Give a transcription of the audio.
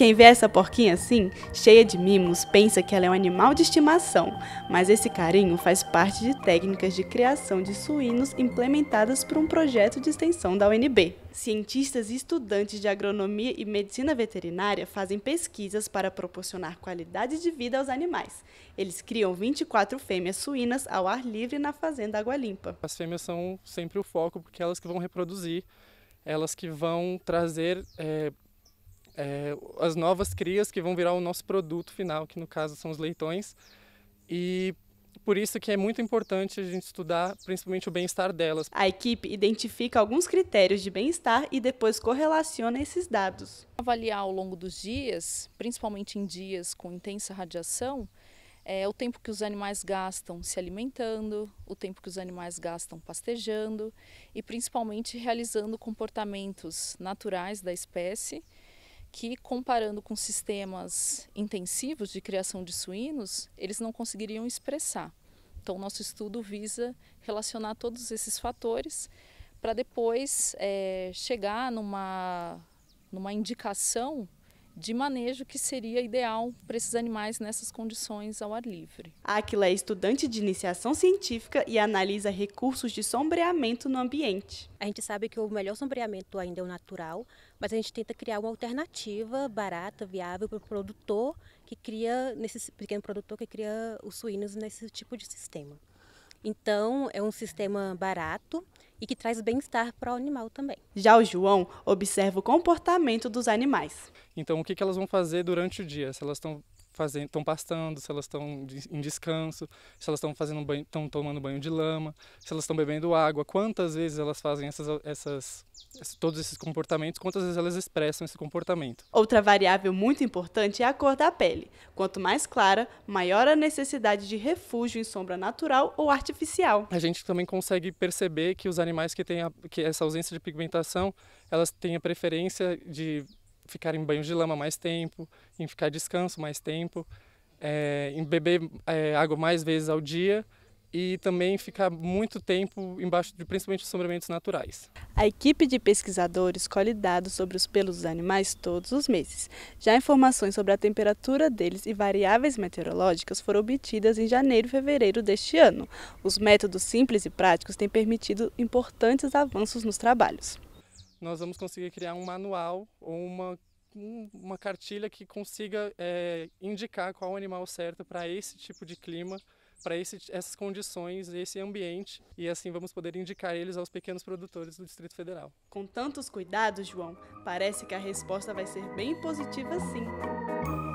Quem vê essa porquinha assim, cheia de mimos, pensa que ela é um animal de estimação, mas esse carinho faz parte de técnicas de criação de suínos implementadas por um projeto de extensão da UNB. Cientistas e estudantes de agronomia e medicina veterinária fazem pesquisas para proporcionar qualidade de vida aos animais. Eles criam 24 fêmeas suínas ao ar livre na fazenda Água Limpa. As fêmeas são sempre o foco porque é elas que vão reproduzir, elas que vão trazer é, é, as novas crias que vão virar o nosso produto final, que no caso são os leitões. E por isso que é muito importante a gente estudar principalmente o bem-estar delas. A equipe identifica alguns critérios de bem-estar e depois correlaciona esses dados. Avaliar ao longo dos dias, principalmente em dias com intensa radiação, é o tempo que os animais gastam se alimentando, o tempo que os animais gastam pastejando e principalmente realizando comportamentos naturais da espécie que comparando com sistemas intensivos de criação de suínos, eles não conseguiriam expressar. Então, nosso estudo visa relacionar todos esses fatores para depois é, chegar numa, numa indicação de manejo que seria ideal para esses animais nessas condições ao ar livre. A Aquila é estudante de iniciação científica e analisa recursos de sombreamento no ambiente. A gente sabe que o melhor sombreamento ainda é o natural, mas a gente tenta criar uma alternativa barata, viável para o produtor que cria, nesse pequeno produtor que cria os suínos nesse tipo de sistema. Então, é um sistema barato e que traz bem-estar para o animal também. Já o João observa o comportamento dos animais. Então, o que elas vão fazer durante o dia? Se elas estão fazendo, estão pastando, se elas estão em descanso, se elas estão fazendo banho, estão tomando banho de lama, se elas estão bebendo água, quantas vezes elas fazem essas, essas todos esses comportamentos, quantas vezes elas expressam esse comportamento. Outra variável muito importante é a cor da pele. Quanto mais clara, maior a necessidade de refúgio em sombra natural ou artificial. A gente também consegue perceber que os animais que têm a, que essa ausência de pigmentação, elas têm a preferência de ficar em banhos de lama mais tempo, em ficar descanso mais tempo, é, em beber é, água mais vezes ao dia e também ficar muito tempo embaixo de principalmente sombreamentos naturais. A equipe de pesquisadores colhe dados sobre os pelos dos animais todos os meses. Já informações sobre a temperatura deles e variáveis meteorológicas foram obtidas em janeiro e fevereiro deste ano. Os métodos simples e práticos têm permitido importantes avanços nos trabalhos nós vamos conseguir criar um manual ou uma, uma cartilha que consiga é, indicar qual o animal certo para esse tipo de clima, para essas condições, esse ambiente, e assim vamos poder indicar eles aos pequenos produtores do Distrito Federal. Com tantos cuidados, João, parece que a resposta vai ser bem positiva sim.